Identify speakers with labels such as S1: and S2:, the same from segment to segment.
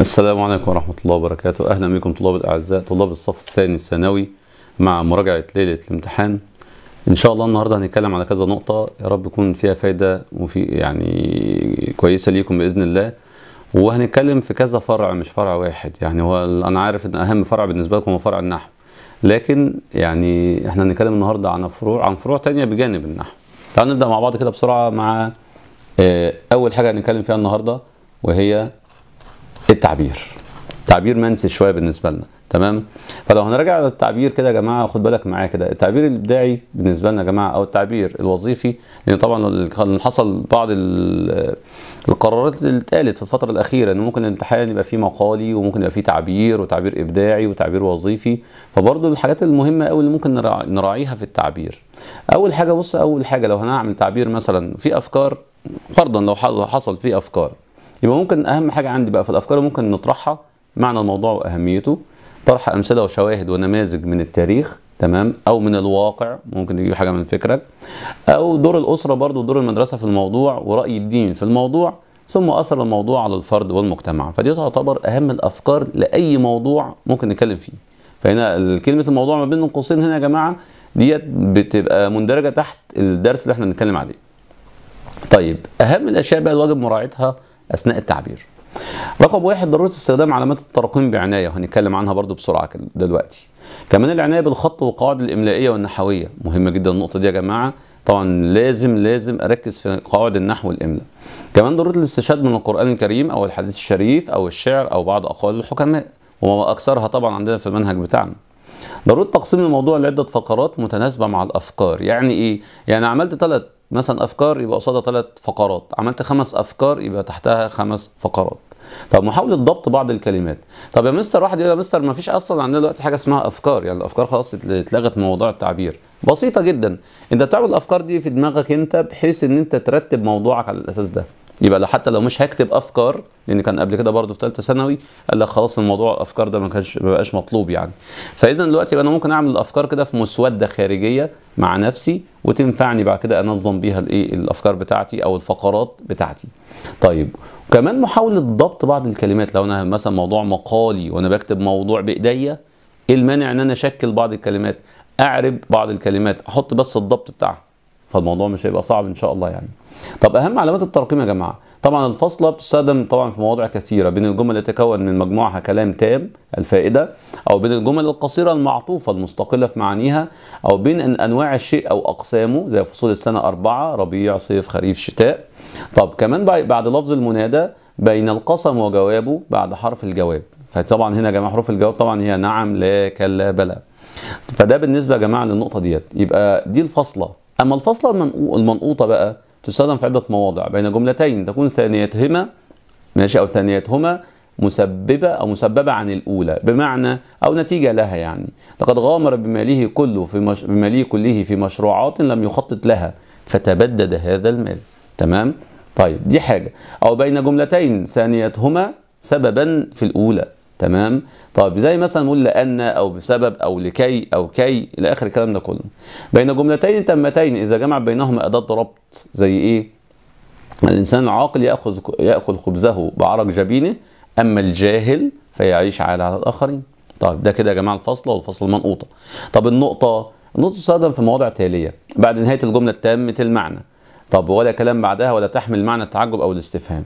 S1: السلام عليكم ورحمة الله وبركاته أهلا بكم طلاب الأعزاء طلاب الصف الثاني الثانوي مع مراجعة ليلة الامتحان إن شاء الله النهاردة هنتكلم على كذا نقطة يا رب يكون فيها فايدة وفي يعني كويسة ليكم بإذن الله وهنتكلم في كذا فرع مش فرع واحد يعني هو أنا عارف إن أهم فرع بالنسبة لكم هو فرع النحو لكن يعني إحنا هنتكلم النهاردة عن فروع عن فروع تانية بجانب النحو تعالوا نبدأ مع بعض كده بسرعة مع آه، أول حاجة هنتكلم فيها النهاردة وهي في التعبير تعبير منسي شويه بالنسبه لنا تمام فلو هنراجع على التعبير كده يا جماعه خد بالك معايا كده التعبير الابداعي بالنسبه لنا يا جماعه او التعبير الوظيفي لان طبعا حصل بعض القرارات اللي اتقالت في الفتره الاخيره ان ممكن الامتحان يبقى فيه مقالي وممكن يبقى فيه تعبير وتعبير ابداعي وتعبير وظيفي فبرضه الحاجات المهمه قوي اللي ممكن نراعيها في التعبير اول حاجه بص اول حاجه لو هنعمل تعبير مثلا في افكار فرضا لو حصل في افكار يبقى ممكن اهم حاجه عندي بقى في الافكار ممكن نطرحها معنى الموضوع واهميته طرح امثله وشواهد ونماذج من التاريخ تمام او من الواقع ممكن يجيب حاجه من فكرك او دور الاسره برضو دور المدرسه في الموضوع وراي الدين في الموضوع ثم اثر الموضوع على الفرد والمجتمع فدي تعتبر اهم الافكار لاي موضوع ممكن نتكلم فيه فهنا كلمه الموضوع ما بين قوسين هنا يا جماعه ديت بتبقى مندرجه تحت الدرس اللي احنا بنتكلم عليه طيب اهم الاشياء بقى الواجب مراعاتها اثناء التعبير رقم واحد ضروره استخدام علامات التراقيم بعنايه وهنتكلم عنها برضو بسرعه دلوقتي كمان العنايه بالخط والقواعد الاملائيه والنحويه مهمه جدا النقطه دي يا جماعه طبعا لازم لازم اركز في قواعد النحو والاملاء كمان ضروره الاستشهاد من القران الكريم او الحديث الشريف او الشعر او بعض اقوال الحكماء وما اكثرها طبعا عندنا في المنهج بتاعنا ضروره تقسيم الموضوع لعده فقرات متناسبه مع الافكار يعني ايه يعني عملت ثلاث مثلا افكار يبقى قصادها ثلاث فقرات عملت خمس افكار يبقى تحتها خمس فقرات طب محاوله ضبط بعض الكلمات طب يا مستر واحد يقول يا مستر ما فيش اصلا عندنا دلوقتي حاجه اسمها افكار يعني الافكار خلاص اتلغت من موضوع التعبير بسيطه جدا انت بتعمل الافكار دي في دماغك انت بحيث ان انت ترتب موضوعك على الاساس ده يبقى لو حتى لو مش هكتب افكار لان كان قبل كده برضه في ثالثه ثانوي قال لك خلاص الموضوع الافكار ده ما كانش ما بقاش مطلوب يعني فاذا دلوقتي انا ممكن اعمل الافكار كده في مسوده خارجيه مع نفسي وتنفعني بعد كده انظم بيها الايه الافكار بتاعتي او الفقرات بتاعتي طيب وكمان محاوله ضبط بعض الكلمات لو انا مثلا موضوع مقالي وانا بكتب موضوع بايديا ايه المانع ان انا اشكل بعض الكلمات اعرب بعض الكلمات احط بس الضبط بتاعها فالموضوع مش هيبقى صعب ان شاء الله يعني طب اهم علامات الترقيم يا جماعه طبعا الفاصله بتستخدم طبعا في مواضع كثيره بين الجمل التي تتكون من مجموعها كلام تام الفائده او بين الجمل القصيره المعطوفه المستقله في معانيها او بين أن انواع الشيء او اقسامه زي فصول السنه اربعه ربيع صيف خريف شتاء طب كمان بعد لفظ المنادى بين القسم وجوابه بعد حرف الجواب فطبعا هنا يا جماعه حروف الجواب طبعا هي نعم لا كلا بلى فده بالنسبه يا جماعه للنقطه ديت يبقى دي الفاصله أما الفصلة المنقوطة بقى تستخدم في عدة مواضع بين جملتين تكون ثانيتهما ماشي أو ثانيتهما مسببة أو مسببة عن الأولى بمعنى أو نتيجة لها يعني لقد غامر بماله كله في مش... بماله كله في مشروعات لم يخطط لها فتبدد هذا المال تمام طيب دي حاجة أو بين جملتين ثانيتهما سببا في الأولى تمام طيب زي مثلا نقول لان او بسبب او لكي او كي الى اخر الكلام ده كله بين جملتين تامتين اذا جمع بينهما اداه ربط زي ايه الانسان العاقل ياخذ ياكل خبزه بعرق جبينه اما الجاهل فيعيش على الاخرين طيب ده كده يا جماعه الفصل والفصل منقوطه طب النقطه النقطه تستخدم في مواضع تاليه بعد نهايه الجمله التامه المعنى طب ولا كلام بعدها ولا تحمل معنى التعجب او الاستفهام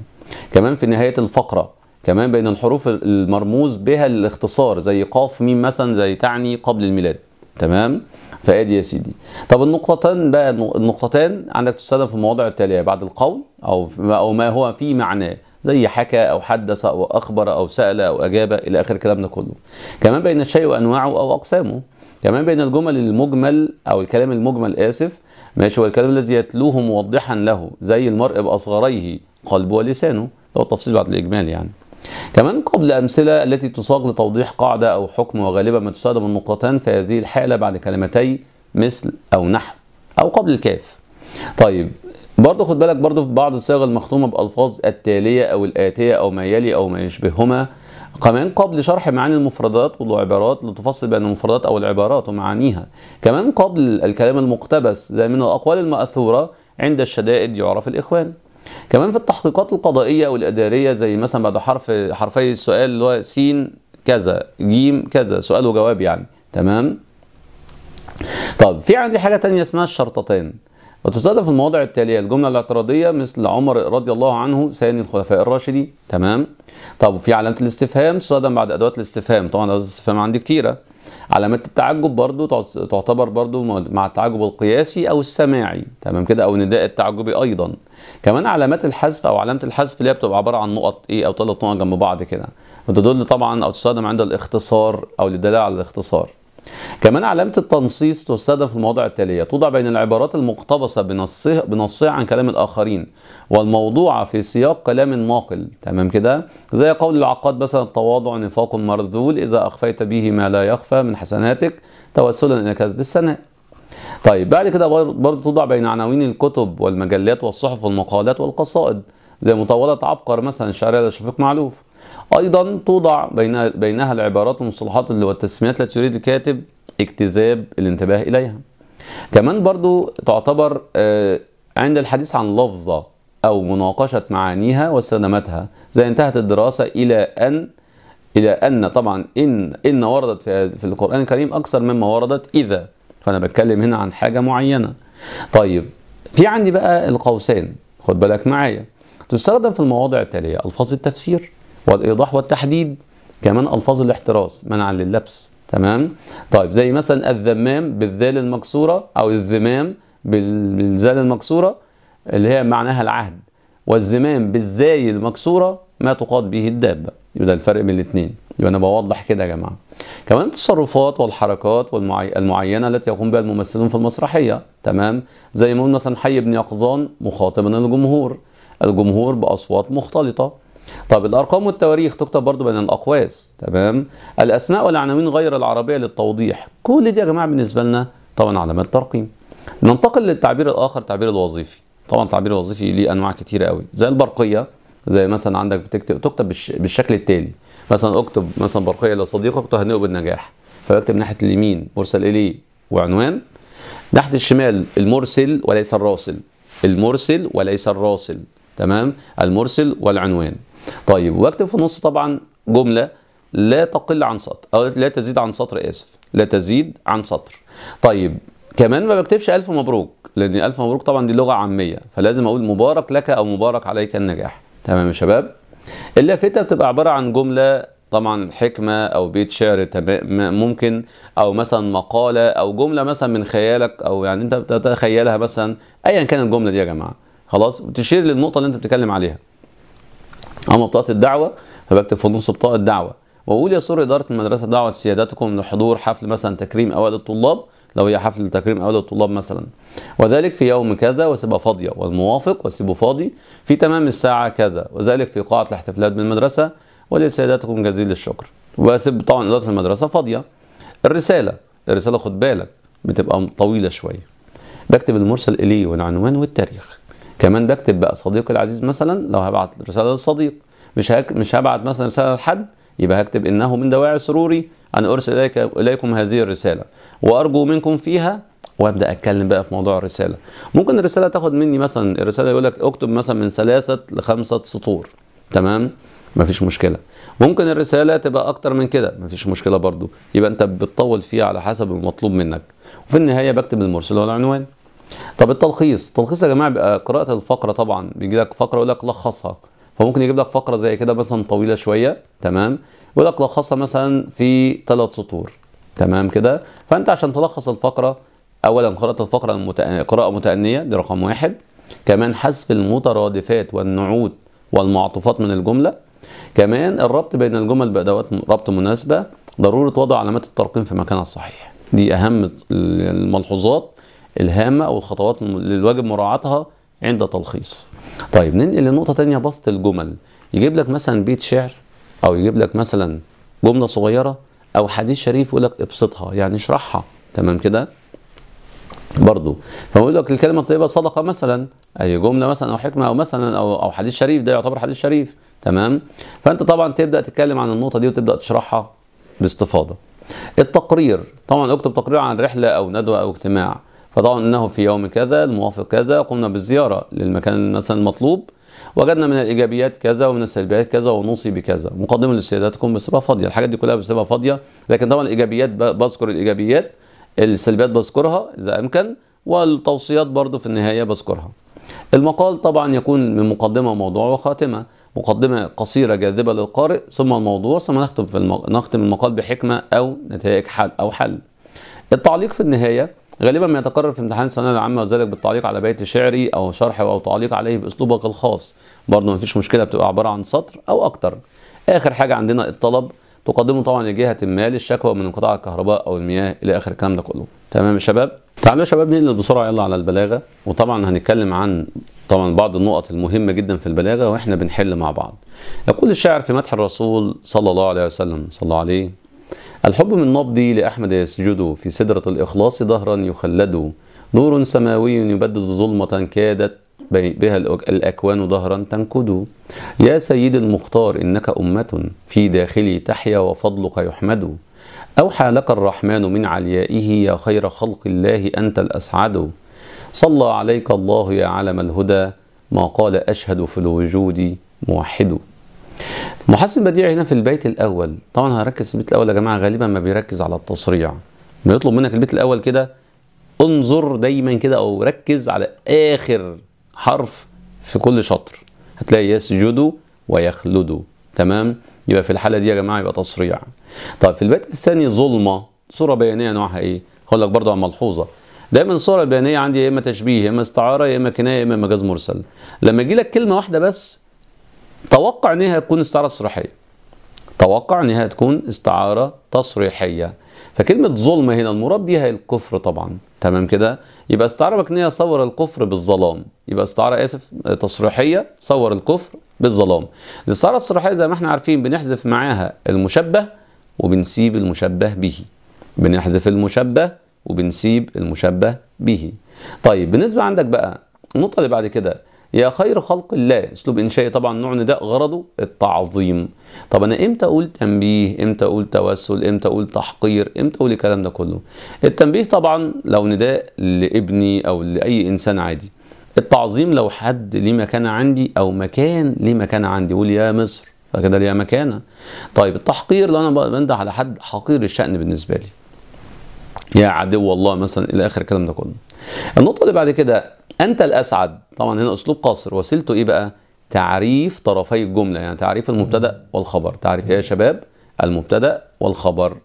S1: كمان في نهايه الفقره كمان بين الحروف المرموز بها الاختصار زي قاف ميم مثلا زي تعني قبل الميلاد تمام فادي يا سيدي طب النقطتان بقى النقطتان عندك تستخدم في المواضع التاليه بعد القول او او ما هو في معناه زي حكى او حدث او اخبر او سال او اجاب الى اخر الكلام ده كله كمان بين الشيء وانواعه او اقسامه كمان بين الجمل المجمل او الكلام المجمل اسف ماشي هو الكلام الذي يتلوه موضحا له زي المرء باصغريه قلبه ولسانه ده التفصيل بعد الاجمال يعني كمان قبل أمثلة التي تصاغ لتوضيح قاعدة أو حكم وغالبا ما تستخدم النقطتان في هذه الحالة بعد كلمتي مثل أو نحو أو قبل الكاف طيب برضه خد بالك برضه في بعض الصيغ المختومة بألفاظ التالية أو الآتية أو ما يلي أو ما يشبههما كمان قبل شرح معاني المفردات والعبارات لتفصل بين المفردات أو العبارات ومعانيها كمان قبل الكلام المقتبس زي من الأقوال المأثورة عند الشدائد يعرف الإخوان كمان في التحقيقات القضائيه والاداريه زي مثلا بعد حرف حرفي السؤال اللي هو س كذا ج كذا سؤال وجواب يعني تمام طب في عندي حاجه تانية اسمها الشرطتان وتستخدم في المواضع التاليه الجمله الاعتراضيه مثل عمر رضي الله عنه ثاني الخلفاء الراشدين تمام طب وفي علامه الاستفهام تستخدم بعد ادوات الاستفهام طبعا ادوات الاستفهام عندي كتيره علامات التعجب برضو تعتبر برضو مع التعجب القياسي او السماعي تمام كده او النداء التعجبي ايضا كمان علامات الحذف او علامه الحذف اللي هي بتبقى عباره عن نقط ايه او ثلاث نقط جنب بعض كده وتدل طبعا او تستخدم عند الاختصار او للدلاله على الاختصار كمان علامة التنصيص تستخدم في المواضع التالية توضع بين العبارات المقتبسة بنصها, بنصها عن كلام الآخرين والموضوعة في سياق كلام الناقل تمام كده زي قول العقاد مثلا التواضع نفاق مرذول إذا أخفيت به ما لا يخفى من حسناتك توسلا إلى كسب السناء طيب بعد كده برضه توضع بين عناوين الكتب والمجلات والصحف والمقالات والقصائد زي مطولة عبقر مثلا الشعرية لشفيق معلوف أيضا توضع بينها العبارات والمصطلحات والتسميات التي يريد الكاتب اكتذاب الانتباه إليها كمان برضو تعتبر آه، عند الحديث عن لفظة أو مناقشة معانيها واستخداماتها زي انتهت الدراسة إلى أن إلى أن طبعا إن إن وردت في القرآن الكريم أكثر مما وردت إذا فانا بتكلم هنا عن حاجه معينه طيب في عندي بقى القوسين خد بالك معايا تستخدم في المواضع التاليه الفاظ التفسير والايضاح والتحديد كمان الفاظ الاحتراس منعا لللبس تمام طيب زي مثلا الذمام بالذال المكسوره او الذمام بالذال المكسوره اللي هي معناها العهد والزمام بالزاي المكسوره ما تقاد به الدابه يبقى ده الفرق بين الاثنين يبقى انا بوضح كده يا جماعه كمان التصرفات والحركات المعينه التي يقوم بها الممثلون في المسرحيه تمام زي ما قلنا مثلا حي بن يقظان مخاطبا الجمهور الجمهور باصوات مختلطه طب الارقام والتواريخ تكتب برضو بين الاقواس تمام الاسماء والعناوين غير العربيه للتوضيح كل دي يا جماعه بالنسبه لنا طبعا علامات ترقيم ننتقل للتعبير الاخر التعبير الوظيفي طبعا التعبير الوظيفي ليه انواع كتيره قوي زي البرقيه زي مثلا عندك بتكتب تكتب بالشكل التالي مثلا اكتب مثلا برقيه لصديقك تهنئه بالنجاح فبكتب ناحيه اليمين مرسل اليه وعنوان ناحيه الشمال المرسل وليس الراسل المرسل وليس الراسل تمام المرسل والعنوان طيب واكتب في النص طبعا جمله لا تقل عن سطر او لا تزيد عن سطر اسف لا تزيد عن سطر طيب كمان ما بكتبش الف مبروك لان الف مبروك طبعا دي لغه عاميه فلازم اقول مبارك لك او مبارك عليك النجاح تمام يا شباب اللافته بتبقى عباره عن جمله طبعا حكمه او بيت شعر ممكن او مثلا مقاله او جمله مثلا من خيالك او يعني انت بتتخيلها مثلا ايا كان الجمله دي يا جماعه خلاص بتشير للنقطه اللي انت بتتكلم عليها اما بطاقه الدعوه فبكتب في نص بطاقه الدعوه واقول يا سر اداره المدرسه دعوه سيادتكم لحضور حفل مثلا تكريم اوائل الطلاب لو هي حفل تكريم أولاد الطلاب مثلا وذلك في يوم كذا وسيبها فاضية والموافق وسيبه فاضي في تمام الساعة كذا وذلك في قاعة الاحتفالات بالمدرسة ولسيادتكم جزيل الشكر وسيب طبعا إدارة المدرسة فاضية الرسالة الرسالة خد بالك بتبقى طويلة شوية بكتب المرسل إليه والعنوان والتاريخ كمان بكتب بقى صديقي العزيز مثلا لو هبعت رسالة للصديق مش هك... مش هبعت مثلا رسالة لحد يبقى هكتب إنه من دواعي سروري أن أرسل إليكم هذه الرسالة وأرجو منكم فيها وابدا اتكلم بقى في موضوع الرساله ممكن الرساله تاخد مني مثلا الرساله يقول لك اكتب مثلا من ثلاثه لخمسه سطور تمام مفيش مشكله ممكن الرساله تبقى اكتر من كده مفيش مشكله برضو يبقى انت بتطول فيها على حسب المطلوب منك وفي النهايه بكتب المرسل والعنوان طب التلخيص التلخيص يا جماعه بقى قراءه الفقره طبعا بيجي لك فقره يقول لك لخصها فممكن يجيب لك فقره زي كده مثلا طويله شويه تمام ويقول لك لخصها مثلا في ثلاث سطور تمام كده فانت عشان تلخص الفقره اولا قراءه الفقره المتأ... قراءه متانيه دي رقم واحد كمان حذف المترادفات والنعود والمعطوفات من الجمله كمان الربط بين الجمل بادوات ربط مناسبه ضروره وضع علامات الترقيم في مكانها الصحيح دي اهم الملحوظات الهامه او الخطوات اللي الواجب مراعاتها عند تلخيص طيب ننقل لنقطه تانية بسط الجمل يجيب لك مثلا بيت شعر او يجيب لك مثلا جمله صغيره او حديث شريف يقول لك ابسطها يعني اشرحها تمام كده برضه فهو لك الكلمه الطيبه صدقه مثلا اي جمله مثلا او حكمه او مثلا او او حديث شريف ده يعتبر حديث شريف تمام فانت طبعا تبدا تتكلم عن النقطه دي وتبدا تشرحها باستفاضه التقرير طبعا اكتب تقرير عن رحله او ندوه او اجتماع فطبعا انه في يوم كذا الموافق كذا قمنا بالزياره للمكان مثلا المطلوب وجدنا من الايجابيات كذا ومن السلبيات كذا ونوصي بكذا مقدمه لسيادتكم بصفه فاضيه الحاجات دي كلها بصفه فاضيه لكن طبعا الايجابيات بذكر الايجابيات السلبيات بذكرها اذا امكن والتوصيات برضو في النهايه بذكرها المقال طبعا يكون من مقدمه وموضوع وخاتمه مقدمه قصيره جاذبه للقارئ ثم الموضوع ثم نختم في المق... نختم المقال بحكمه او نتائج حل او حل التعليق في النهايه غالبا ما يتقرر في امتحان الثانويه العامه وذلك بالتعليق على بيت شعري او شرح او تعليق عليه باسلوبك الخاص برضه مفيش مشكله بتبقى عباره عن سطر او اكتر اخر حاجه عندنا الطلب تقدمه طبعا لجهه ما للشكوى من انقطاع الكهرباء او المياه الى اخر الكلام ده كله تمام يا شباب تعالوا يا شباب ننقل بسرعه يلا على البلاغه وطبعا هنتكلم عن طبعا بعض النقط المهمه جدا في البلاغه واحنا بنحل مع بعض يقول الشاعر في مدح الرسول صلى الله عليه وسلم صلى الله عليه الحب من نبضي لأحمد يسجد في سدرة الإخلاص دهرا يخلد نور سماوي يبدد ظلمة كادت بها الأكوان دهرا تنكد يا سيد المختار إنك أمة في داخلي تحيا وفضلك يحمد أوحى لك الرحمن من عليائه يا خير خلق الله أنت الأسعد صلى عليك الله يا علم الهدى ما قال أشهد في الوجود موحد محسن بديع هنا في البيت الاول طبعا هركز في البيت الاول يا جماعه غالبا ما بيركز على التصريع بيطلب منك البيت الاول كده انظر دايما كده او ركز على اخر حرف في كل شطر هتلاقي يسجد ويخلد تمام يبقى في الحاله دي يا جماعه يبقى تصريع طب في البيت الثاني ظلمه صوره بيانيه نوعها ايه هقول لك برضه ملحوظه دايما الصوره البيانيه عندي يا اما تشبيه يا اما استعاره يا اما كنايه يا اما مجاز مرسل لما يجي لك كلمه واحده بس توقع ان هي هتكون استعاره تصريحيه توقع ان هي هتكون استعاره تصريحيه فكلمه ظلم هنا المراد بيها الكفر طبعا تمام كده يبقى استعاره مكنيه صور الكفر بالظلام يبقى استعاره اسف تصريحيه صور الكفر بالظلام الاستعاره التصريحيه زي ما احنا عارفين بنحذف معاها المشبه وبنسيب المشبه به بنحذف المشبه وبنسيب المشبه به طيب بالنسبه عندك بقى النقطه اللي بعد كده يا خير خلق الله اسلوب انشائي طبعا نوع نداء غرضه التعظيم طب انا امتى اقول تنبيه امتى اقول توسل امتى اقول تحقير امتى اقول الكلام ده كله التنبيه طبعا لو نداء لابني او لاي انسان عادي التعظيم لو حد ليه مكانه عندي او مكان ليه مكانه عندي قول يا مصر فكده ليها مكانه طيب التحقير لو انا بنده على حد حقير الشان بالنسبه لي يا عدو الله مثلا الى اخر الكلام ده كله النقطه اللي بعد كده انت الاسعد طبعا هنا اسلوب قصر وسيلته ايه بقى تعريف طرفي الجمله يعني تعريف المبتدا والخبر تعريف ايه يا شباب المبتدا والخبر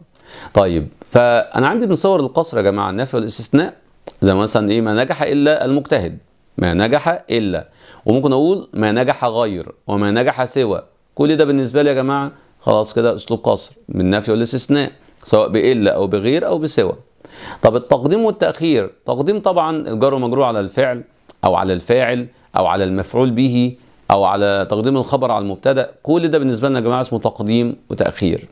S1: طيب فانا عندي من صور القصر يا جماعه النفي والاستثناء زي مثلا ايه ما نجح الا المجتهد ما نجح الا وممكن اقول ما نجح غير وما نجح سوى كل ده بالنسبه لي يا جماعه خلاص كده اسلوب قصر بالنفي والاستثناء سواء بالا او بغير او بسوى طب التقديم والتاخير تقديم طبعا الجار ومجرور على الفعل أو على الفاعل أو على المفعول به أو على تقديم الخبر على المبتدأ كل ده بالنسبة لنا يا جماعة اسمه تقديم وتأخير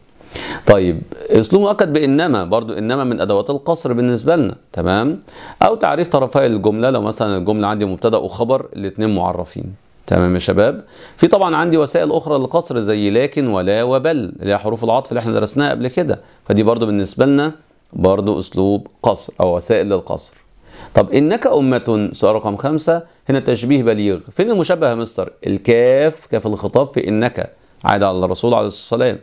S1: طيب اسلوب مؤكد بانما برضو انما من ادوات القصر بالنسبه لنا تمام او تعريف طرفي الجمله لو مثلا الجمله عندي مبتدا وخبر الاثنين معرفين تمام يا شباب في طبعا عندي وسائل اخرى للقصر زي لكن ولا وبل اللي هي حروف العطف اللي احنا درسناها قبل كده فدي برضو بالنسبه لنا برضو اسلوب قصر او وسائل للقصر طب إنك أمة سؤال رقم خمسة هنا تشبيه بليغ فين المشبه يا مستر الكاف كاف الخطاب في إنك عاد على الرسول عليه الصلاة والسلام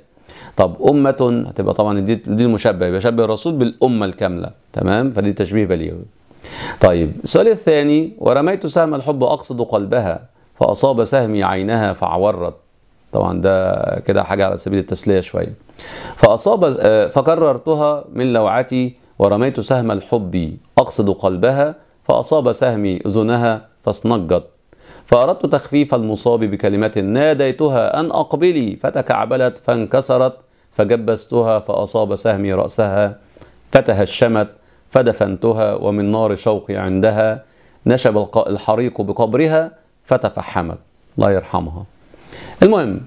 S1: طب أمة هتبقى طبعا دي, دي المشبه شبه الرسول بالأمة الكاملة تمام فدي تشبيه بليغ طيب السؤال الثاني ورميت سهم الحب أقصد قلبها فأصاب سهمي عينها فعورت طبعا ده كده حاجة على سبيل التسلية شوية فأصاب آه، فكررتها من لوعتي ورميت سهم الحب أقصد قلبها فأصاب سهمي أذنها فاصنجت فأردت تخفيف المصاب بكلمة ناديتها أن أقبلي فتكعبلت فانكسرت فجبستها فأصاب سهمي رأسها فتهشمت فدفنتها ومن نار شوقي عندها نشب الحريق بقبرها فتفحمت الله يرحمها المهم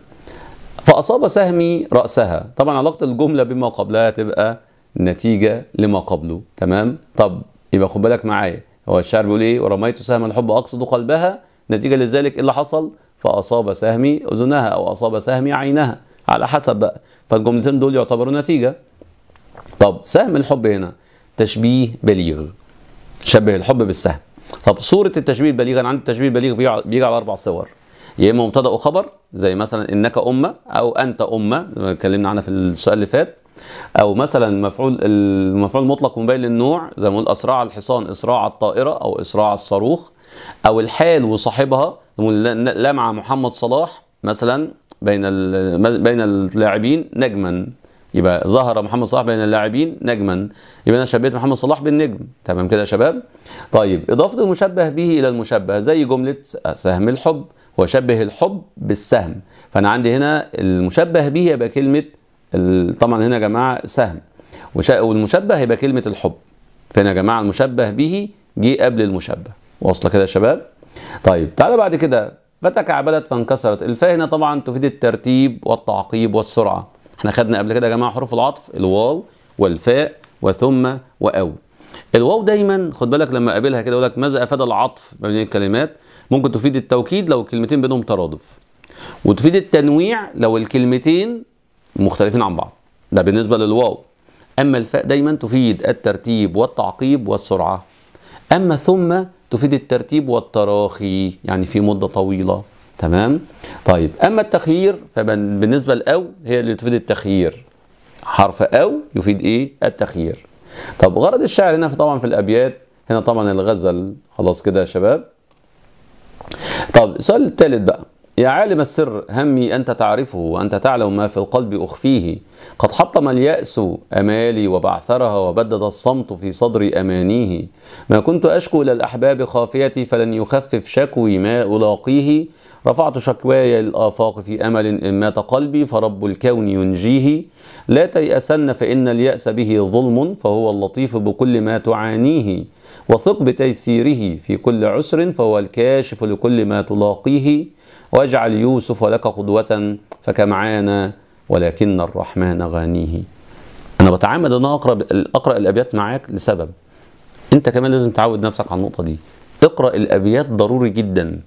S1: فأصاب سهمي رأسها طبعا علاقة الجملة بما قبلها تبقى نتيجة لما قبله تمام طب يبقى خد بالك معايا هو الشعر بيقول ايه ورميت سهم الحب اقصد قلبها نتيجه لذلك ايه اللي حصل فاصاب سهمي اذنها او اصاب سهمي عينها على حسب بقى فالجملتين دول يعتبروا نتيجه طب سهم الحب هنا تشبيه بليغ شبه الحب بالسهم طب صوره التشبيه البليغ انا عندي التشبيه البليغ بيجي على اربع صور يا اما مبتدا وخبر زي مثلا انك امه او انت امه اتكلمنا عنها في السؤال اللي فات او مثلا مفعول المفعول المطلق مبين للنوع زي ما نقول اسرع الحصان اسراع الطائره او اسراع الصاروخ او الحال وصاحبها لمع محمد صلاح مثلا بين بين اللاعبين نجما يبقى ظهر محمد صلاح بين اللاعبين نجما يبقى انا شبهت محمد صلاح بالنجم تمام كده يا شباب طيب اضافه المشبه به الى المشبه زي جمله سهم الحب وشبه الحب بالسهم فانا عندي هنا المشبه به يبقى كلمه طبعا هنا يا جماعه سهم والمشبه هيبقى كلمه الحب فهنا يا جماعه المشبه به جه قبل المشبه واصله كده يا شباب طيب تعالى بعد كده فتكعبلت فانكسرت الفاء هنا طبعا تفيد الترتيب والتعقيب والسرعه احنا خدنا قبل كده يا جماعه حروف العطف الواو والفاء وثم واو الواو دايما خد بالك لما قابلها كده يقول لك ماذا افاد العطف ما بين الكلمات ممكن تفيد التوكيد لو الكلمتين بينهم ترادف وتفيد التنويع لو الكلمتين مختلفين عن بعض ده بالنسبة للواو أما الفاء دايما تفيد الترتيب والتعقيب والسرعة أما ثم تفيد الترتيب والتراخي يعني في مدة طويلة تمام طيب أما التخيير فبالنسبة لأو هي اللي تفيد التخيير حرف أو يفيد إيه التخيير طب غرض الشعر هنا في طبعا في الأبيات هنا طبعا الغزل خلاص كده يا شباب طب السؤال الثالث بقى يا عالم السر همي أنت تعرفه وأنت تعلم ما في القلب أخفيه قد حطم اليأس أمالي وبعثرها وبدد الصمت في صدري أمانيه ما كنت أشكو إلى الأحباب خافيتي فلن يخفف شكوي ما ألاقيه رفعت شكواي للآفاق في أمل إن مات قلبي فرب الكون ينجيه لا تيأسن فإن اليأس به ظلم فهو اللطيف بكل ما تعانيه وثق بتيسيره في كل عسر فهو الكاشف لكل ما تلاقيه واجعل يوسف لك قدوة فكمعانا ولكن الرحمن غنيه أنا بتعمد أن أقرأ أقرأ الأبيات معاك لسبب أنت كمان لازم تعود نفسك على النقطة دي اقرأ الأبيات ضروري جدا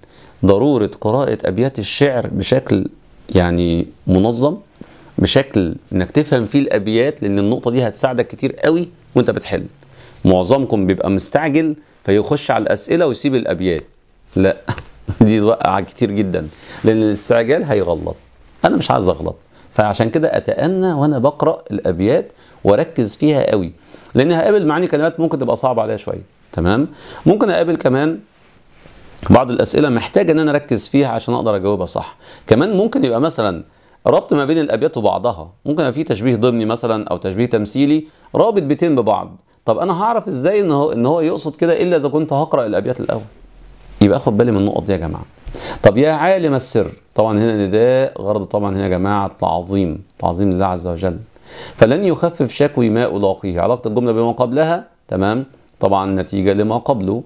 S1: ضرورة قراءة أبيات الشعر بشكل يعني منظم بشكل انك تفهم فيه الابيات لان النقطه دي هتساعدك كتير قوي وانت بتحل معظمكم بيبقى مستعجل فيخش على الاسئله ويسيب الابيات لا دي وقع كتير جدا لان الاستعجال هيغلط انا مش عايز اغلط فعشان كده اتأنى وانا بقرا الابيات واركز فيها قوي لان هقابل معاني كلمات ممكن تبقى صعبه عليا شويه تمام ممكن اقابل كمان بعض الاسئله محتاج ان انا اركز فيها عشان اقدر اجاوبها صح كمان ممكن يبقى مثلا ربط ما بين الابيات وبعضها ممكن يبقى في تشبيه ضمني مثلا او تشبيه تمثيلي رابط بيتين ببعض طب انا هعرف ازاي ان هو ان هو يقصد كده الا اذا كنت هقرا الابيات الاول يبقى اخد بالي من النقط دي يا جماعه طب يا عالم السر طبعا هنا نداء غرض طبعا هنا يا جماعه تعظيم تعظيم لله عز وجل فلن يخفف شكوي ما الاقيه علاقه الجمله بما قبلها تمام طبعا نتيجه لما قبله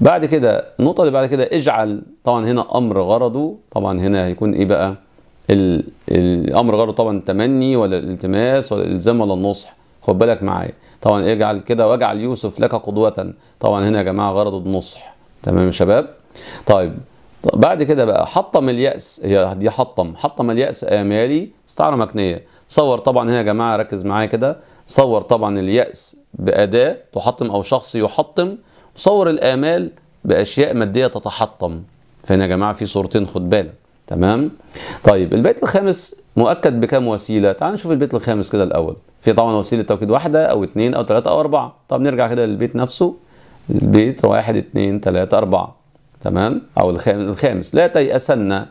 S1: بعد كده النقطه اللي بعد كده اجعل طبعا هنا امر غرضه طبعا هنا هيكون ايه بقى الامر غرضه طبعا التمني ولا الالتماس ولا الالزام ولا النصح خد بالك معايا طبعا اجعل كده واجعل يوسف لك قدوه طبعا هنا يا جماعه غرضه النصح تمام يا شباب طيب بعد كده بقى حطم اليأس هي دي حطم حطم اليأس آمالي آية استعارة مكنية صور طبعا هنا يا جماعة ركز معايا كده صور طبعا اليأس بأداة تحطم أو شخص يحطم وصور الآمال بأشياء مادية تتحطم فهنا يا جماعة في صورتين خد بالك تمام طيب البيت الخامس مؤكد بكام وسيلة تعال نشوف البيت الخامس كده الأول في طبعا وسيلة توكيد واحدة أو اثنين أو ثلاثه أو أربعة طب نرجع كده للبيت نفسه البيت واحد اثنين ثلاثة أربعة تمام أو الخامس لا تيأسن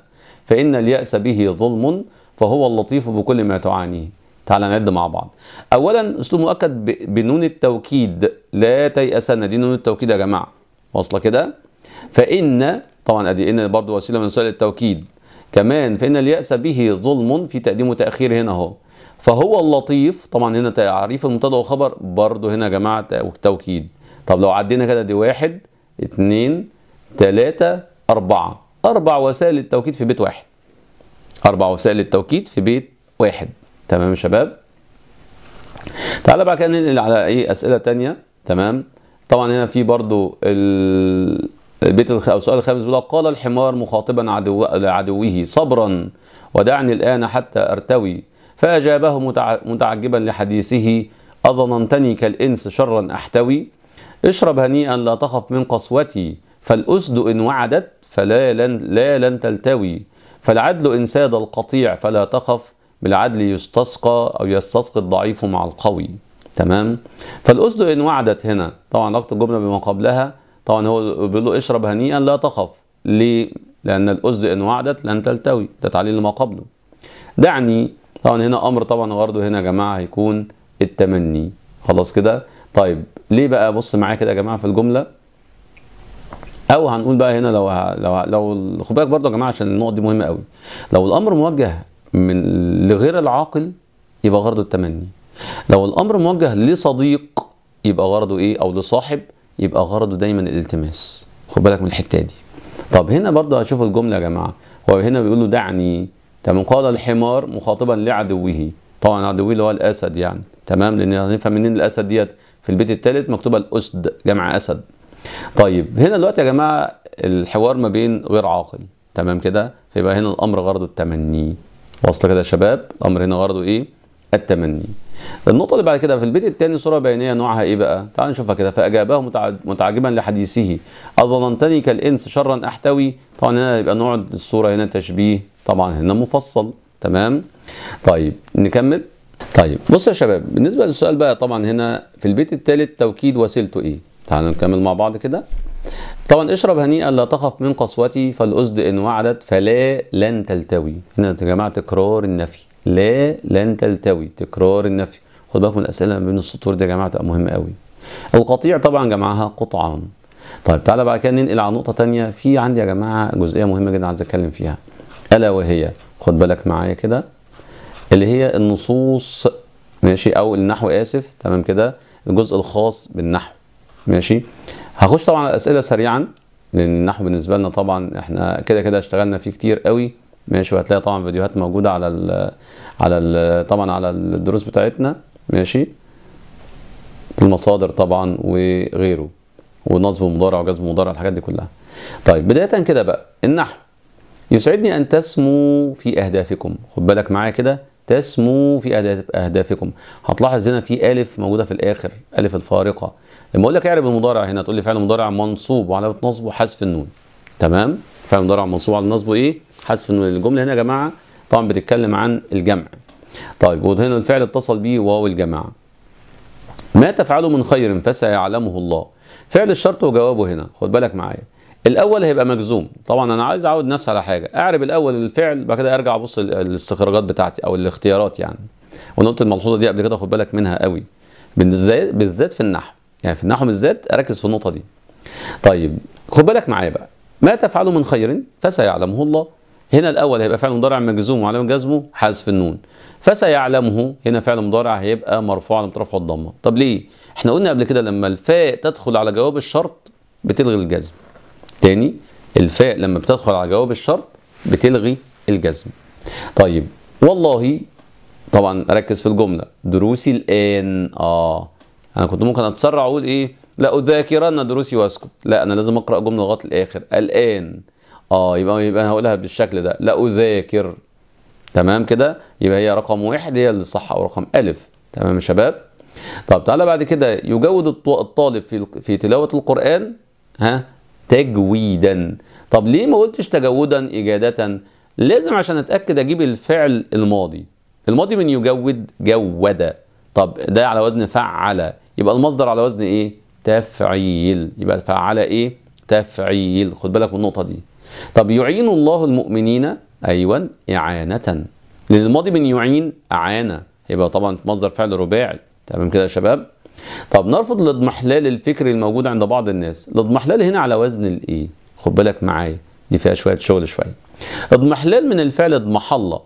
S1: فإن اليأس به ظلم فهو اللطيف بكل ما تعانيه تعال نعد مع بعض أولا أسلوب مؤكد بنون التوكيد لا تيأسن دي نون التوكيد يا جماعة واصلة كده فإن طبعا أدي إن برضه وسيلة من وسائل التوكيد كمان فإن اليأس به ظلم في تقديم وتأخير هنا أهو فهو اللطيف طبعا هنا تعريف المبتدأ وخبر برضه هنا يا جماعة توكيد طب لو عدينا كده دي واحد اتنين تلاتة أربعة أربع وسائل التوكيد في بيت واحد أربع وسائل التوكيد في بيت واحد تمام يا شباب تعالى بقى كده ننقل على إيه أسئلة تانية تمام طبعا هنا في برضو ال... البيت الخ... أو السؤال الخامس بيقول قال الحمار مخاطبا عدو... لعدوه صبرا ودعني الآن حتى أرتوي فأجابه متع... متعجبا لحديثه أظننتني كالإنس شرا أحتوي اشرب هنيئا لا تخف من قسوتي فالأسد إن وعدت فلا لن, لا لن تلتوي فالعدل إن ساد القطيع فلا تخف بالعدل يستسقى أو يستسقي الضعيف مع القوي تمام فالأسد إن وعدت هنا طبعا نقطة الجملة بما قبلها طبعا هو بيقول له اشرب هنيئا لا تخف ليه؟ لأن الأسد إن وعدت لن تلتوي ده تعليل لما قبله دعني طبعا هنا أمر طبعا برضه هنا يا جماعة هيكون التمني خلاص كده طيب ليه بقى بص معايا كده يا جماعه في الجمله او هنقول بقى هنا لو لو لو خد بالك برضه يا جماعه عشان النقط دي مهمه قوي لو الامر موجه من لغير العاقل يبقى غرضه التمني لو الامر موجه لصديق يبقى غرضه ايه او لصاحب يبقى غرضه دايما الالتماس خد بالك من الحته دي طب هنا برضه هشوف الجمله يا جماعه هو هنا بيقول له دعني تمام قال الحمار مخاطبا لعدوه طبعا عدوه اللي هو الاسد يعني تمام لان هنفهم منين الاسد ديت في البيت الثالث مكتوبه الاسد جمع اسد طيب هنا دلوقتي يا جماعه الحوار ما بين غير عاقل تمام كده فيبقى هنا الامر غرضه التمني وصل كده يا شباب الامر هنا غرضه ايه التمني النقطه اللي بعد كده في البيت الثاني صوره بيانية نوعها ايه بقى تعال نشوفها كده فاجابه متعجبا لحديثه اظننتني كالانس شرا احتوي طبعا هنا يبقى نوع الصوره هنا تشبيه طبعا هنا مفصل تمام طيب نكمل طيب بص يا شباب بالنسبه للسؤال بقى طبعا هنا في البيت الثالث توكيد وسيلته ايه تعالوا نكمل مع بعض كده طبعا اشرب هنيئا لا تخف من قسوتي فالاسد ان وعدت فلا لن تلتوي هنا يا جماعه تكرار النفي لا لن تلتوي تكرار النفي خد بالكم الاسئله ما بين السطور دي يا جماعه تبقى مهمه قوي القطيع طبعا جمعها قطعان طيب تعالى بقى كده ننقل على نقطه ثانيه في عندي يا جماعه جزئيه مهمه جدا عايز اتكلم فيها الا وهي خد بالك معايا كده اللي هي النصوص ماشي او النحو اسف تمام كده الجزء الخاص بالنحو ماشي هخش طبعا الاسئله سريعا لان النحو بالنسبه لنا طبعا احنا كده كده اشتغلنا فيه كتير قوي ماشي وهتلاقي طبعا فيديوهات موجوده على الـ على الـ طبعا على الدروس بتاعتنا ماشي المصادر طبعا وغيره ونصب مضارع وجزم مضارع الحاجات دي كلها طيب بدايه كده بقى النحو يسعدني ان تسمو في اهدافكم خد بالك معايا كده تسمو في اهدافكم هتلاحظ هنا في الف موجوده في الاخر الف الفارقه لما اقول لك اعرب المضارع هنا تقول لي فعل مضارع منصوب وعلامه نصبه حذف النون تمام فعل مضارع منصوب على نصبه ايه حذف النون الجمله هنا يا جماعه طبعا بتتكلم عن الجمع طيب وهنا الفعل اتصل به واو الجماعه ما تفعله من خير فسيعلمه الله فعل الشرط وجوابه هنا خد بالك معايا الاول هيبقى مجزوم طبعا انا عايز اعود نفسي على حاجه اعرب الاول الفعل بعد كده ارجع ابص الاستخراجات بتاعتي او الاختيارات يعني والنقطه الملحوظه دي قبل كده خد بالك منها قوي بالذات في النحو يعني في النحو بالذات اركز في النقطه دي طيب خد بالك معايا بقى ما تفعل من خير فسيعلمه الله هنا الاول هيبقى فعل مضارع مجزوم وعلامه جزمه حذف النون فسيعلمه هنا فعل مضارع هيبقى مرفوع على رفعه الضمه طب ليه احنا قلنا قبل كده لما الفاء تدخل على جواب الشرط بتلغي الجزم تاني الفاء لما بتدخل على جواب الشرط بتلغي الجزم طيب والله طبعا ركز في الجمله دروسي الان اه انا كنت ممكن اتسرع اقول ايه لا اذاكرن دروسي واسكت لا انا لازم اقرا جمله لغايه الاخر الان اه يبقى يبقى هقولها بالشكل ده لا اذاكر تمام كده يبقى هي رقم واحد هي اللي صح او رقم الف تمام يا شباب طب تعالى بعد كده يجود الطالب في في تلاوه القران ها تجويدا طب ليه ما قلتش تجودا إجادة لازم عشان أتأكد أجيب الفعل الماضي الماضي من يجود جود طب ده على وزن فعل يبقى المصدر على وزن إيه تفعيل يبقى فعل إيه تفعيل خد بالك من النقطة دي طب يعين الله المؤمنين أيوة إعانة للماضي من يعين أعانة يبقى طبعا مصدر فعل رباعي تمام كده يا شباب طب نرفض الاضمحلال الفكري الموجود عند بعض الناس الاضمحلال هنا على وزن الايه e. خد بالك معايا دي فيها شويه شغل شويه اضمحلال من الفعل اضمحل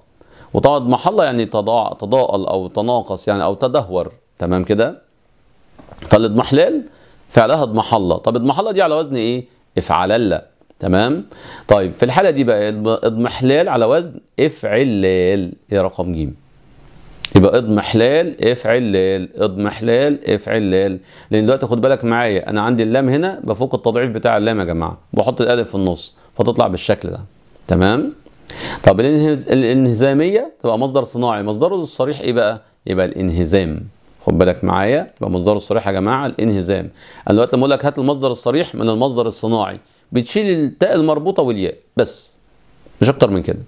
S1: وطبعا اضمحل يعني تضاع تضاءل او تناقص يعني او تدهور تمام كده فالاضمحلال فعلها اضمحل طب اضمحل دي على وزن ايه افعلل تمام طيب في الحاله دي بقى اضمحلال على وزن افعلال ايه رقم جيم يبقى اضمحلال افعل لال اضمحلال افعل لال لان دلوقتي خد بالك معايا انا عندي اللام هنا بفك التضعيف بتاع اللام يا جماعه بحط الالف في النص فتطلع بالشكل ده تمام طب الانهزاميه تبقى مصدر صناعي مصدره الصريح ايه بقى يبقى الانهزام خد بالك معايا يبقى مصدره الصريح يا جماعه الانهزام انا دلوقتي لما اقول لك هات المصدر الصريح من المصدر الصناعي بتشيل التاء المربوطه والياء بس مش اكتر من كده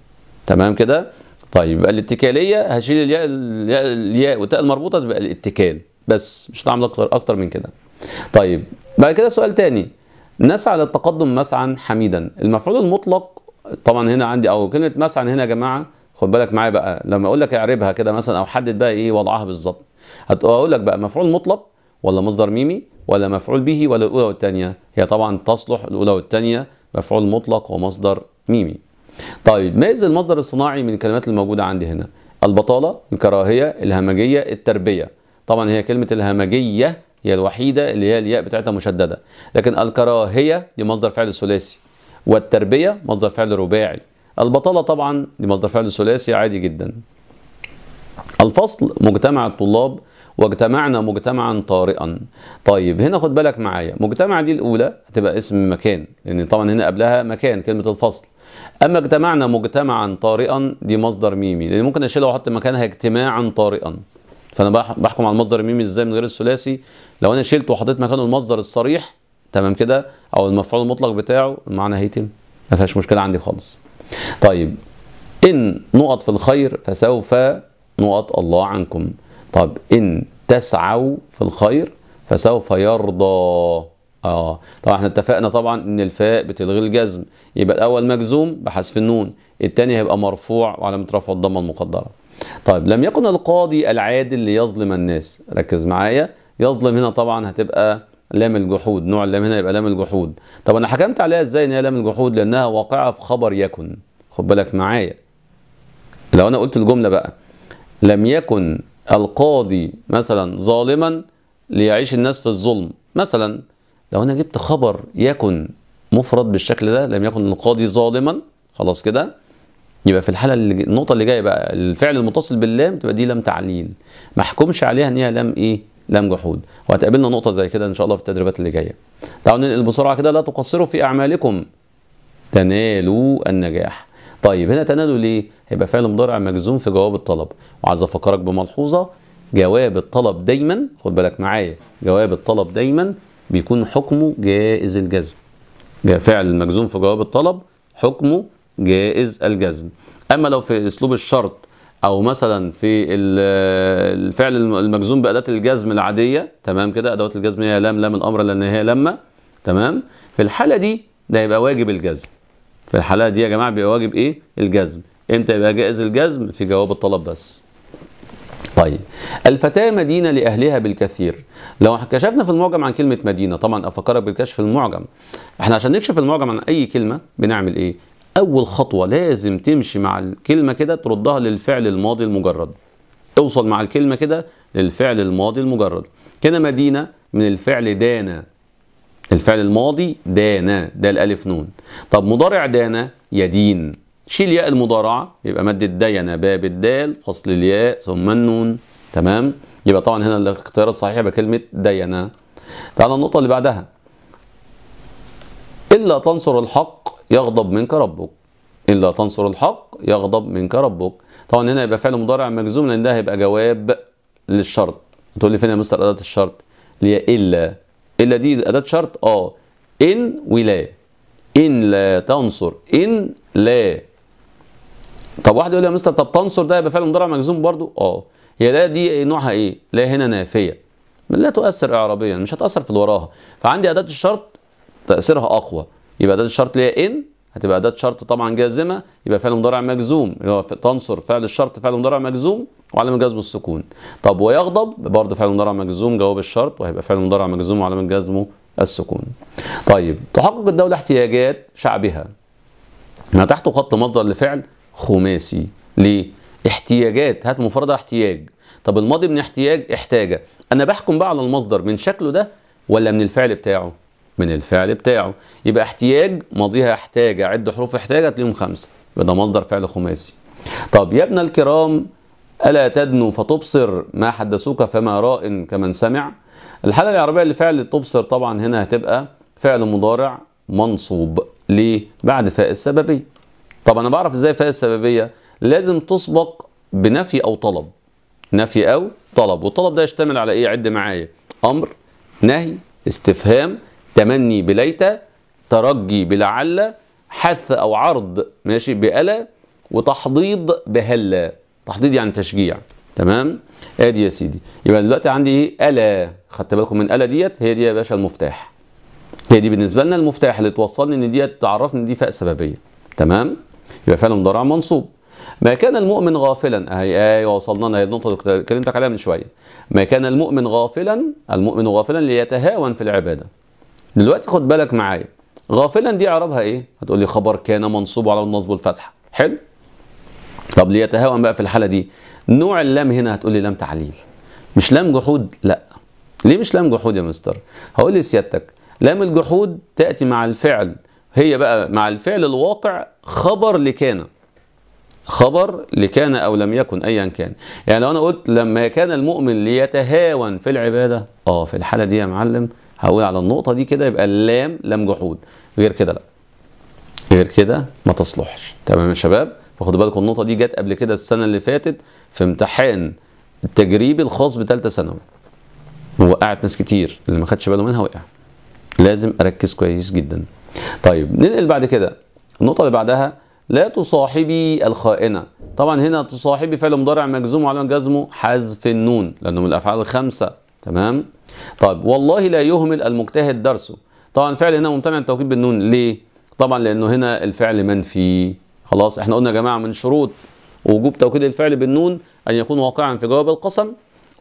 S1: تمام كده طيب يبقى الاتكاليه هشيل الياء الياء والتاء المربوطه تبقى الاتكال بس مش هتعمل اكتر اكتر من كده طيب بعد كده سؤال تاني نسعى للتقدم مسعا حميدا المفعول المطلق طبعا هنا عندي او كلمه مسعا هنا يا جماعه خد بالك معايا بقى لما اقول لك اعربها كده مثلا او حدد بقى ايه وضعها بالظبط هقول لك بقى مفعول مطلق ولا مصدر ميمي ولا مفعول به ولا الاولى والثانيه هي طبعا تصلح الاولى والثانيه مفعول مطلق ومصدر ميمي طيب ميز المصدر الصناعي من الكلمات الموجودة عندي هنا البطالة الكراهية الهمجية التربية طبعا هي كلمة الهمجية هي الوحيدة اللي هي الياء بتاعتها مشددة لكن الكراهية دي مصدر فعل ثلاثي والتربية مصدر فعل رباعي البطالة طبعا دي مصدر فعل ثلاثي عادي جدا الفصل مجتمع الطلاب واجتمعنا مجتمعا طارئا طيب هنا خد بالك معايا مجتمع دي الاولى هتبقى اسم مكان لان طبعا هنا قبلها مكان كلمه الفصل اما اجتمعنا مجتمعا طارئا دي مصدر ميمي لان ممكن اشيلها واحط مكانها اجتماعا طارئا فانا بحكم على المصدر الميمي ازاي من غير الثلاثي لو انا شلت وحطيت مكانه المصدر الصريح تمام كده او المفعول المطلق بتاعه المعنى هيتم ما فيهاش مشكله عندي خالص طيب ان نقط في الخير فسوف نقط الله عنكم طب ان تسعوا في الخير فسوف يرضى اه طبعا احنا اتفقنا طبعا ان الفاء بتلغي الجزم يبقى الاول مجزوم بحذف النون الثاني هيبقى مرفوع وعلامه رفعه الضمه المقدره طيب لم يكن القاضي العادل ليظلم الناس ركز معايا يظلم هنا طبعا هتبقى لام الجحود نوع اللام هنا يبقى لام الجحود طب انا حكمت عليها ازاي ان هي لام الجحود لانها واقعه في خبر يكن خد بالك معايا لو انا قلت الجمله بقى لم يكن القاضي مثلا ظالما ليعيش الناس في الظلم مثلا لو انا جبت خبر يكن مفرد بالشكل ده لم يكن القاضي ظالما خلاص كده يبقى في الحاله اللي النقطه اللي جايه بقى الفعل المتصل باللام تبقى دي لام تعليل ما احكمش عليها ان هي لام ايه لام جحود وهتقابلنا نقطه زي كده ان شاء الله في التدريبات اللي جايه تعالوا ننقل بسرعه كده لا تقصروا في اعمالكم تنالوا النجاح طيب هنا تنالوا ليه هيبقى فعل مضارع مجزوم في جواب الطلب وعايز افكرك بملحوظه جواب الطلب دايما خد بالك معايا جواب الطلب دايما بيكون حكمه جائز الجزم فعل المجزوم في جواب الطلب حكمه جائز الجزم اما لو في اسلوب الشرط او مثلا في الفعل المجزوم باداه الجزم العاديه تمام كده ادوات الجزم هي لام لام الامر لان هي لما تمام في الحاله دي ده يبقى واجب الجزم في الحاله دي يا جماعه بيبقى واجب ايه الجزم امتى يبقى جائز الجزم في جواب الطلب بس طيب الفتاة مدينة لأهلها بالكثير لو كشفنا في المعجم عن كلمة مدينة طبعا أفكرك بالكشف المعجم احنا عشان نكشف المعجم عن أي كلمة بنعمل إيه؟ أول خطوة لازم تمشي مع الكلمة كده تردها للفعل الماضي المجرد اوصل مع الكلمة كده للفعل الماضي المجرد كده مدينة من الفعل دانا الفعل الماضي دانا ده الألف نون طب مضارع دانا يدين شيل ياء المضارعه يبقى ماده دين يعني باب الدال فصل الياء ثم النون تمام يبقى طبعا هنا الاختيار الصحيح بكلمه دين تعالى النقطه اللي بعدها الا تنصر الحق يغضب منك ربك الا تنصر الحق يغضب منك ربك طبعا هنا يبقى فعل مضارع مجزوم لان ده هيبقى جواب للشرط تقول لي فين يا مستر اداه الشرط اللي هي الا الا دي اداه شرط اه ان ولا ان لا تنصر ان لا طب واحد يقول لي يا مستر طب تنصر ده يبقى فعل مضارع مجزوم برضو اه هي لا دي نوعها ايه لا هنا نافيه لا تؤثر اعرابيا مش هتاثر في اللي وراها فعندي اداه الشرط تاثيرها اقوى يبقى اداه الشرط اللي هي ان هتبقى اداه شرط طبعا جازمه يبقى فعل مضارع مجزوم اللي هو تنصر فعل الشرط فعل مضارع مجزوم وعلامه جزمه السكون طب ويغضب برضه فعل مضارع مجزوم جواب الشرط وهيبقى فعل مضارع مجزوم وعلامه جزمه السكون طيب تحقق الدوله احتياجات شعبها ما تحته خط مصدر لفعل خماسي ليه احتياجات هات مفردة احتياج طب الماضي من احتياج احتاجة انا بحكم بقى على المصدر من شكله ده ولا من الفعل بتاعه من الفعل بتاعه يبقى احتياج ماضيها احتاجة عد حروف احتاجة هتلاقيهم خمسة يبقى ده مصدر فعل خماسي طب يا ابن الكرام ألا تدنو فتبصر ما حدثوك فما راء كمن سمع الحالة العربية اللي فعل تبصر طبعا هنا هتبقى فعل مضارع منصوب ليه بعد فاء السببية طب انا بعرف ازاي الفائده السببيه لازم تسبق بنفي او طلب نفي او طلب والطلب ده يشتمل على ايه عد معايا امر نهي استفهام تمني بليت ترجي بلعل حث او عرض ماشي بألا وتحضيض بهلا تحضيض يعني تشجيع تمام ادي يا سيدي يبقى دلوقتي عندي ايه الا خدت بالكم من الا ديت هي دي يا باشا المفتاح هي دي بالنسبه لنا المفتاح اللي توصلني ان ديت تعرفني ان دي فاء سببيه تمام يبقى فعل مضارع منصوب ما كان المؤمن غافلا اهي ايوه وصلنا لنا النقطه اللي كلمتك عليها من شويه ما كان المؤمن غافلا المؤمن غافلا ليتهاون في العباده دلوقتي خد بالك معايا غافلا دي اعرابها ايه هتقول لي خبر كان منصوب على النصب والفتحه حلو طب ليتهاون بقى في الحاله دي نوع اللام هنا هتقول لي لام تعليل مش لام جحود لا ليه مش لام جحود يا مستر هقول لسيادتك لام الجحود تاتي مع الفعل هي بقى مع الفعل الواقع خبر لكان خبر لكان أو لم يكن أيا كان يعني لو أنا قلت لما كان المؤمن ليتهاون في العبادة آه في الحالة دي يا معلم هقول على النقطة دي كده يبقى اللام لم جحود غير كده لأ غير كده ما تصلحش تمام يا شباب فخدوا بالكم النقطة دي جت قبل كده السنة اللي فاتت في امتحان التجريبي الخاص بثالثة ثانوي وقعت ناس كتير اللي ما خدش باله منها وقع لازم أركز كويس جدا طيب ننقل بعد كده النقطة اللي بعدها لا تصاحبي الخائنة طبعا هنا تصاحبي فعل مضارع مجزوم وعلامة جزمه حذف النون لأنه من الأفعال الخمسة تمام طيب والله لا يهمل المجتهد درسه طبعا فعل هنا ممتنع التوكيد بالنون ليه طبعا لأنه هنا الفعل منفي خلاص احنا قلنا يا جماعة من شروط وجوب توكيد الفعل بالنون أن يكون واقعا في جواب القسم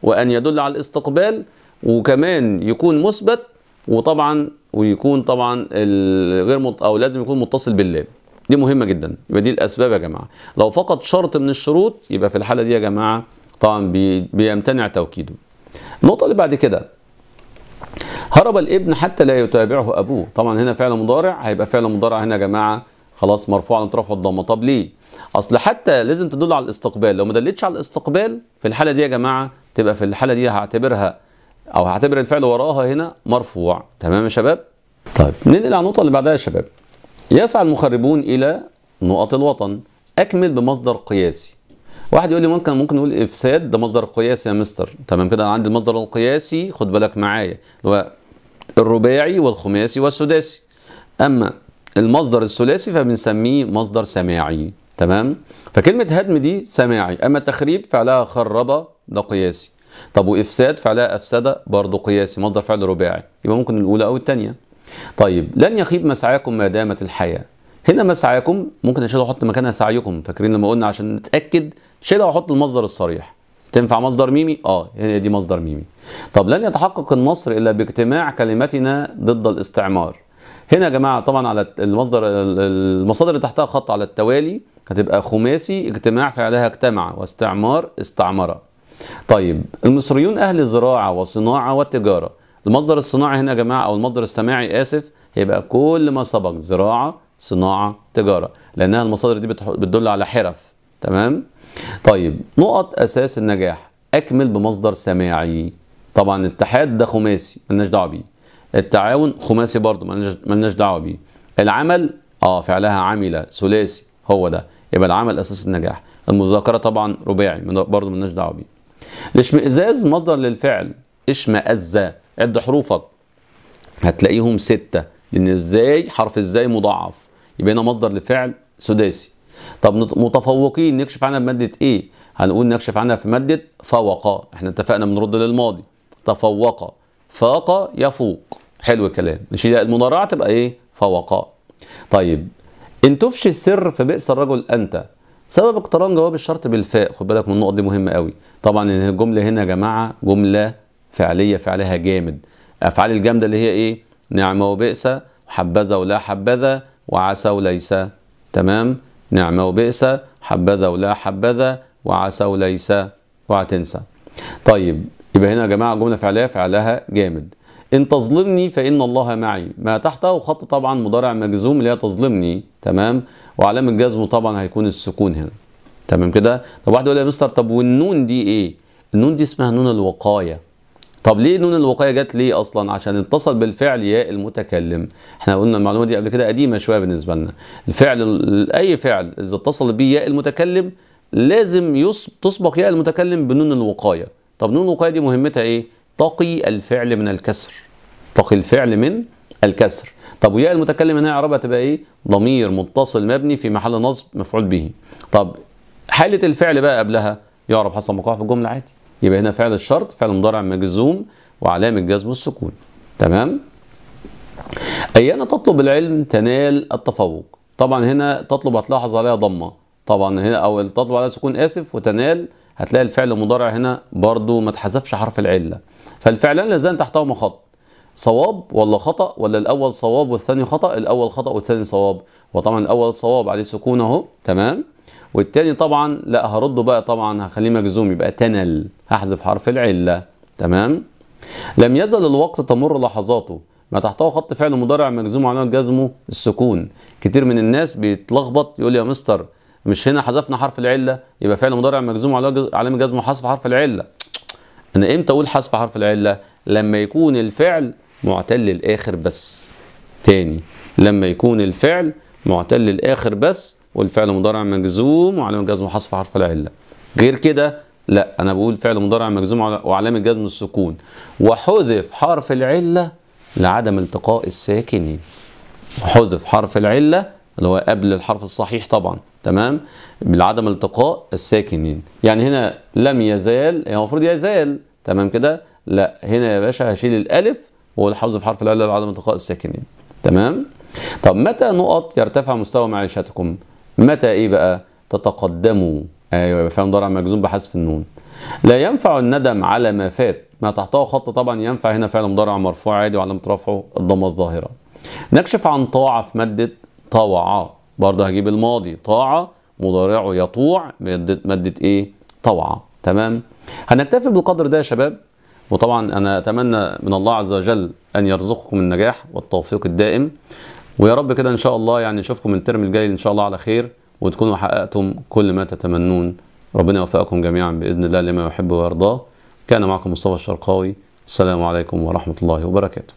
S1: وأن يدل على الاستقبال وكمان يكون مثبت وطبعا ويكون طبعا غير مت... او لازم يكون متصل باللاب دي مهمه جدا يبقى دي الاسباب يا جماعه لو فقد شرط من الشروط يبقى في الحاله دي يا جماعه طبعا بي... بيمتنع توكيده النقطه اللي بعد كده هرب الابن حتى لا يتابعه ابوه طبعا هنا فعل مضارع هيبقى فعل مضارع هنا يا جماعه خلاص مرفوع عن رفع الضمه طب ليه اصل حتى لازم تدل على الاستقبال لو ما دلتش على الاستقبال في الحاله دي يا جماعه تبقى في الحاله دي هعتبرها او هعتبر الفعل وراها هنا مرفوع تمام يا شباب طيب ننقل على النقطه اللي بعدها يا شباب يسعى المخربون الى نقط الوطن اكمل بمصدر قياسي واحد يقول لي ممكن ممكن نقول افساد إيه؟ ده مصدر قياسي يا مستر تمام كده انا عندي المصدر القياسي خد بالك معايا اللي هو الرباعي والخماسي والسداسي اما المصدر الثلاثي فبنسميه مصدر سماعي تمام فكلمه هدم دي سماعي اما تخريب فعلها خرب ده قياسي طب وإفساد فعلها أفسد برضه قياسي مصدر فعل رباعي يبقى ممكن الأولى أو الثانية طيب لن يخيب مسعاكم ما دامت الحياة هنا مسعاكم ممكن اشيلها واحط مكانها سعيكم فاكرين لما قلنا عشان نتاكد شيلها واحط المصدر الصريح تنفع مصدر ميمي اه هنا دي مصدر ميمي طب لن يتحقق النصر الا باجتماع كلمتنا ضد الاستعمار هنا يا جماعه طبعا على المصدر المصادر اللي تحتها خط على التوالي هتبقى خماسي اجتماع فعلها اجتمع واستعمار استعمره طيب المصريون أهل زراعه وصناعه وتجاره المصدر الصناعي هنا يا جماعة أو المصدر السماعي آسف هيبقى كل ما سبق زراعة صناعة تجارة لأنها المصادر دي بتدل على حرف تمام طيب نقط أساس النجاح أكمل بمصدر سماعي طبعا الاتحاد ده خماسي مالناش دعوة بيه التعاون خماسي برضه مالناش دعوة بيه العمل اه فعلها عمل ثلاثي هو ده يبقى العمل أساس النجاح المذاكرة طبعا رباعي برضه مالناش دعوة بيه الاشمئزاز مصدر للفعل اشمئز عد حروفك هتلاقيهم ستة لأن ازاي حرف ازاي مضاعف يبقى هنا مصدر لفعل سداسي طب متفوقين نكشف عنها بمادة ايه؟ هنقول نكشف عنها في مادة فوق احنا اتفقنا بنرد للماضي تفوق فاق يفوق حلو الكلام نشيل المضارعة تبقى ايه؟ فوق طيب ان تفشي السر فبئس الرجل انت سبب اقتران جواب الشرط بالفاء خد بالك من النقط دي مهمه قوي طبعا الجمله هنا يا جماعه جمله فعليه فعلها جامد افعال الجامده اللي هي ايه نعمه وبئس حبذا ولا حبذا وعسى وليس تمام نعمه وبئس حبذا ولا حبذا وعسى وليس اوعى تنسى طيب يبقى هنا يا جماعه جمله فعليه فعلها جامد إن تظلمني فإن الله معي ما تحته خط طبعا مضارع مجزوم اللي هي تظلمني تمام وعلامة جزمه طبعا هيكون السكون هنا تمام كده طب واحد يقول يا مستر طب والنون دي إيه النون دي اسمها نون الوقاية طب ليه نون الوقايه جت ليه اصلا عشان اتصل بالفعل ياء المتكلم احنا قلنا المعلومه دي قبل كده قديمه شويه بالنسبه لنا الفعل اي فعل اذا اتصل به ياء المتكلم لازم يص... تسبق ياء المتكلم بنون الوقايه طب نون الوقايه دي مهمتها ايه تقي الفعل من الكسر تقي الفعل من الكسر طب وياء المتكلم هنا اعرابها تبقى ايه ضمير متصل مبني في محل نصب مفعول به طب حاله الفعل بقى قبلها يعرف حصل وقوعها في الجمله عادي يبقى هنا فعل الشرط فعل مضارع مجزوم وعلامه جزمه السكون تمام ايانا تطلب العلم تنال التفوق طبعا هنا تطلب هتلاحظ عليها ضمه طبعا هنا او تطلب عليها سكون اسف وتنال هتلاقي الفعل المضارع هنا برضو ما اتحذفش حرف العله فالفعلان لازال تحتهما خط صواب ولا خطا ولا الاول صواب والثاني خطا الاول خطا والثاني صواب وطبعا الاول صواب عليه سكون اهو تمام والثاني طبعا لا هرده بقى طبعا هخليه مجزوم يبقى تنل هحذف حرف العله تمام لم يزل الوقت تمر لحظاته ما تحته خط فعل مضارع مجزوم وعلامه جزمه السكون كتير من الناس بيتلخبط يقول يا مستر مش هنا حذفنا حرف العله يبقى فعل مضارع مجزوم علامه جزمه حذف حرف العله انا امتى اقول حذف حرف العله لما يكون الفعل معتل للاخر بس تاني لما يكون الفعل معتل للاخر بس والفعل مضارع مجزوم وعلامه جزمه حذف حرف العله غير كده لا انا بقول فعل مضارع مجزوم وعلامه جزم السكون وحذف حرف العله لعدم التقاء الساكنين حذف حرف العله اللي هو قبل الحرف الصحيح طبعا تمام بالعدم التقاء الساكنين يعني هنا لم يزال هو المفروض يزال تمام كده لا هنا يا باشا هشيل الالف والحفظ في حرف العله بعدم التقاء الساكنين تمام طب متى نقط يرتفع مستوى معيشتكم متى ايه بقى تتقدموا ايوه يبقى فاهم ضرع مجزوم بحذف النون لا ينفع الندم على ما فات ما تحته خط طبعا ينفع هنا فعل مضارع مرفوع عادي وعلامه رفعه الضمه الظاهره نكشف عن طاعه في ماده طوعا برضه هجيب الماضي طاعة مضارعه يطوع مادة, ايه طوعة تمام هنكتفي بالقدر ده يا شباب وطبعا انا اتمنى من الله عز وجل ان يرزقكم النجاح والتوفيق الدائم ويا رب كده ان شاء الله يعني نشوفكم الترم الجاي ان شاء الله على خير وتكونوا حققتم كل ما تتمنون ربنا يوفقكم جميعا باذن الله لما يحب ويرضاه كان معكم مصطفى الشرقاوي السلام عليكم ورحمه الله وبركاته